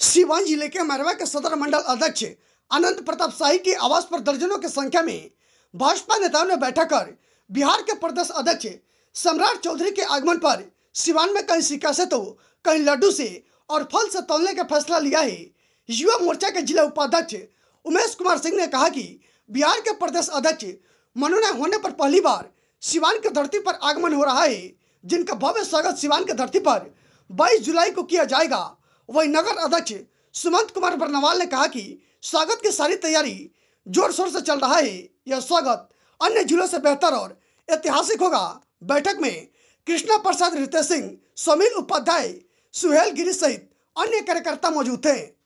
सीवान जिले के मरवा के सदर मंडल अध्यक्ष अनंत प्रताप शाही के आवास पर दर्जनों की संख्या में भाजपा नेताओं ने बैठक कर बिहार के प्रदेश अध्यक्ष सम्राट चौधरी के आगमन पर सिवान में कहीं सिक्का से तो कहीं लड्डू से और फल से तोलने का फैसला लिया है युवा मोर्चा के जिला उपाध्यक्ष उमेश कुमार सिंह ने कहा कि बिहार के प्रदेश अध्यक्ष मनोनय होने पर पहली बार सिवान की धरती पर आगमन हो रहा है जिनका भव्य स्वागत सिवान की धरती पर बाईस जुलाई को किया जाएगा वही नगर अध्यक्ष सुमंत कुमार बरनवाल ने कहा कि स्वागत की सारी तैयारी जोर शोर से चल रहा है यह स्वागत अन्य जिलों से बेहतर और ऐतिहासिक होगा बैठक में कृष्णा प्रसाद रितेश सिंह समीर उपाध्याय सुहेल गिरी सहित अन्य कार्यकर्ता मौजूद थे